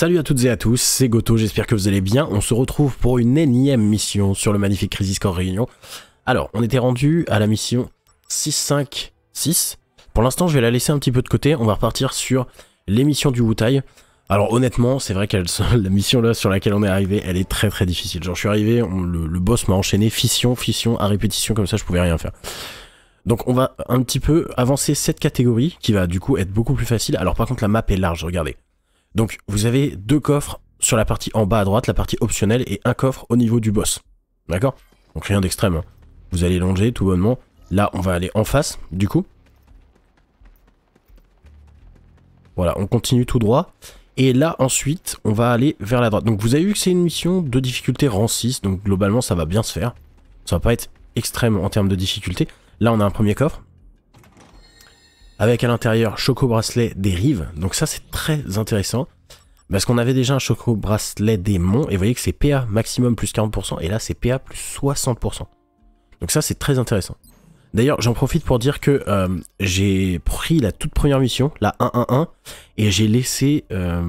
Salut à toutes et à tous, c'est Goto, j'espère que vous allez bien. On se retrouve pour une énième mission sur le magnifique Crisis Core Réunion. Alors, on était rendu à la mission 656. Pour l'instant, je vais la laisser un petit peu de côté. On va repartir sur les missions du Wutai. Alors honnêtement, c'est vrai que la mission là sur laquelle on est arrivé, elle est très très difficile. Genre je suis arrivé, le, le, boss m'a enchaîné fission, fission, à répétition, comme ça je pouvais rien faire. Donc on va un petit peu avancer cette catégorie qui va du coup être beaucoup plus facile. Alors par contre la map est large, regardez. Donc vous avez deux coffres sur la partie en bas à droite, la partie optionnelle, et un coffre au niveau du boss. D'accord Donc rien d'extrême. Hein. Vous allez longer tout bonnement. Là, on va aller en face, du coup. Voilà, on continue tout droit. Et là, ensuite, on va aller vers la droite. Donc vous avez vu que c'est une mission de difficulté rang 6, donc globalement, ça va bien se faire. Ça va pas être extrême en termes de difficulté. Là, on a un premier coffre avec à l'intérieur Choco Bracelet des rives. Donc ça c'est très intéressant. Parce qu'on avait déjà un Choco Bracelet des monts, et vous voyez que c'est PA maximum plus 40%, et là c'est PA plus 60%. Donc ça c'est très intéressant. D'ailleurs, j'en profite pour dire que euh, j'ai pris la toute première mission, la 1-1-1, et j'ai laissé, euh,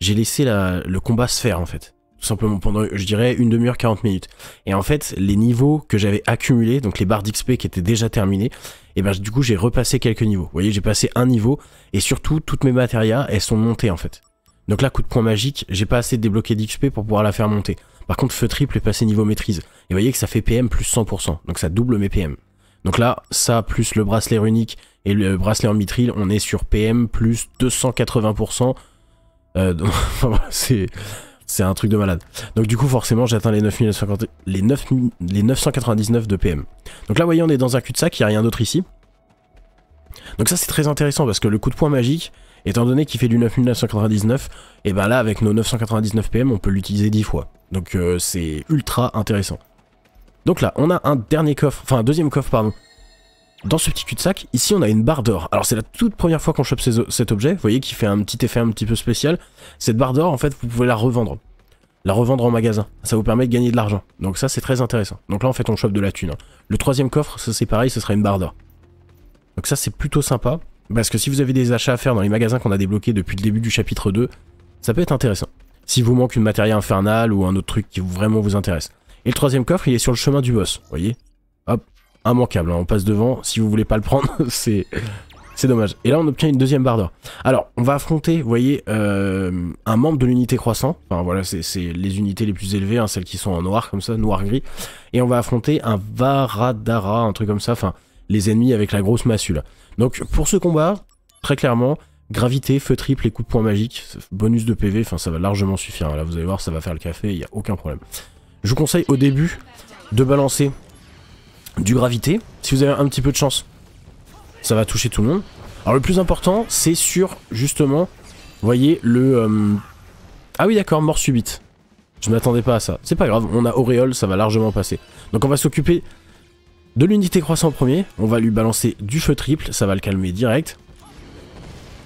laissé le combat se faire en fait simplement pendant, je dirais, une demi-heure, 40 minutes. Et en fait, les niveaux que j'avais accumulés, donc les barres d'XP qui étaient déjà terminées, et eh ben du coup, j'ai repassé quelques niveaux. Vous voyez, j'ai passé un niveau, et surtout, toutes mes matérias, elles sont montées en fait. Donc là, coup de point magique, j'ai pas assez débloqué d'XP pour pouvoir la faire monter. Par contre, feu triple est passé niveau maîtrise. Et vous voyez que ça fait PM plus 100%, donc ça double mes PM. Donc là, ça plus le bracelet runique et le bracelet en mitril, on est sur PM plus 280%. Euh, c'est c'est un truc de malade. Donc du coup, forcément, j'atteins les, 9950... les, 9... les 999 de PM. Donc là, vous voyez, on est dans un cul-de-sac, il n'y a rien d'autre ici. Donc ça, c'est très intéressant parce que le coup de poing magique, étant donné qu'il fait du 9999, et eh ben là, avec nos 999 PM, on peut l'utiliser 10 fois. Donc euh, c'est ultra intéressant. Donc là, on a un dernier coffre, enfin un deuxième coffre, pardon, dans ce petit cul-de-sac, ici on a une barre d'or. Alors c'est la toute première fois qu'on chope cet objet, vous voyez qui fait un petit effet un petit peu spécial. Cette barre d'or, en fait, vous pouvez la revendre. La revendre en magasin, ça vous permet de gagner de l'argent. Donc ça c'est très intéressant. Donc là en fait on chope de la thune. Hein. Le troisième coffre, c'est pareil, ce sera une barre d'or. Donc ça c'est plutôt sympa, parce que si vous avez des achats à faire dans les magasins qu'on a débloqués depuis le début du chapitre 2, ça peut être intéressant. Si vous manque une matière infernale ou un autre truc qui vraiment vous intéresse. Et le troisième coffre, il est sur le chemin du boss, vous voyez Hop, immanquable. Hein. On passe devant, si vous voulez pas le prendre, c'est... C'est dommage. Et là, on obtient une deuxième barre d'or. Alors, on va affronter, vous voyez, euh, un membre de l'unité croissant. Enfin, voilà, c'est les unités les plus élevées, hein, celles qui sont en noir, comme ça, noir-gris. Et on va affronter un Varadara, un truc comme ça. Enfin, les ennemis avec la grosse massue, là. Donc, pour ce combat, très clairement, gravité, feu triple et coup de poing magique, bonus de PV, enfin, ça va largement suffire. Hein. Là, vous allez voir, ça va faire le café, il n'y a aucun problème. Je vous conseille, au début, de balancer du gravité, si vous avez un petit peu de chance, ça va toucher tout le monde. Alors le plus important, c'est sur, justement, voyez, le... Euh, ah oui d'accord, mort subite. Je m'attendais pas à ça. C'est pas grave, on a auréole, ça va largement passer. Donc on va s'occuper de l'unité croissant premier, on va lui balancer du feu triple, ça va le calmer direct.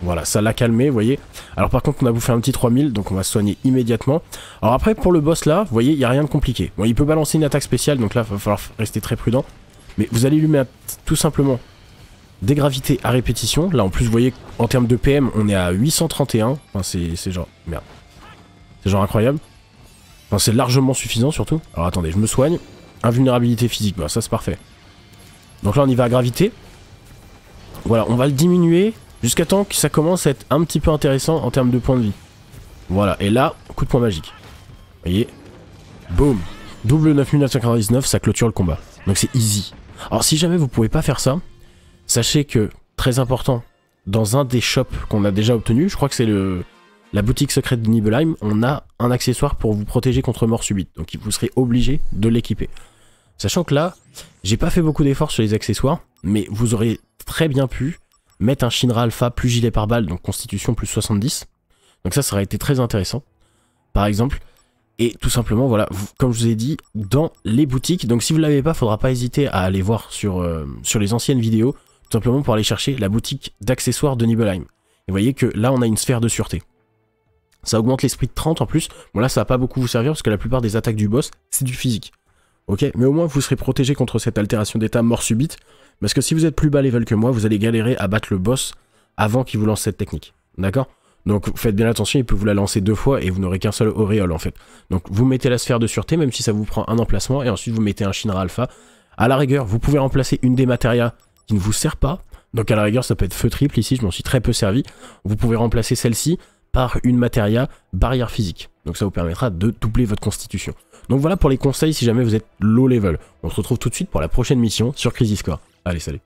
Voilà, ça l'a calmé, vous voyez. Alors par contre, on a bouffé un petit 3000, donc on va se soigner immédiatement. Alors après, pour le boss là, vous voyez, il n'y a rien de compliqué. Bon, il peut balancer une attaque spéciale, donc là, il va falloir rester très prudent. Mais vous allez lui mettre tout simplement des gravités à répétition. Là, en plus, vous voyez, en termes de PM, on est à 831. Enfin, c'est genre... Merde. C'est genre incroyable. Enfin, c'est largement suffisant, surtout. Alors attendez, je me soigne. Invulnérabilité physique, bah ça c'est parfait. Donc là, on y va à gravité. Voilà, on va le diminuer Jusqu'à temps que ça commence à être un petit peu intéressant en termes de points de vie. Voilà, et là, coup de poing magique. Vous voyez Boum Double 9999, ça clôture le combat. Donc c'est easy. Alors si jamais vous pouvez pas faire ça, sachez que, très important, dans un des shops qu'on a déjà obtenu, je crois que c'est le la boutique secrète de Nibelheim, on a un accessoire pour vous protéger contre mort subite. Donc vous serez obligé de l'équiper. Sachant que là, j'ai pas fait beaucoup d'efforts sur les accessoires, mais vous aurez très bien pu mettre un Shinra Alpha plus gilet par balle, donc constitution plus 70. Donc ça, ça aurait été très intéressant, par exemple. Et tout simplement, voilà, comme je vous ai dit, dans les boutiques. Donc si vous ne l'avez pas, faudra pas hésiter à aller voir sur, euh, sur les anciennes vidéos, tout simplement pour aller chercher la boutique d'accessoires de Nibelheim. Et vous voyez que là, on a une sphère de sûreté. Ça augmente l'esprit de 30 en plus. Bon là, ça va pas beaucoup vous servir parce que la plupart des attaques du boss, c'est du physique ok Mais au moins vous serez protégé contre cette altération d'état mort subite, parce que si vous êtes plus bas level que moi, vous allez galérer à battre le boss avant qu'il vous lance cette technique, d'accord donc faites bien attention, il peut vous la lancer deux fois et vous n'aurez qu'un seul auréole en fait. Donc vous mettez la sphère de sûreté, même si ça vous prend un emplacement, et ensuite vous mettez un Shinra Alpha. À la rigueur, vous pouvez remplacer une des matérias qui ne vous sert pas. Donc à la rigueur, ça peut être feu triple ici, je m'en suis très peu servi. Vous pouvez remplacer celle-ci par une matéria barrière physique. Donc ça vous permettra de doubler votre constitution. Donc voilà pour les conseils si jamais vous êtes low level. On se retrouve tout de suite pour la prochaine mission sur Crisis Core. Allez, salut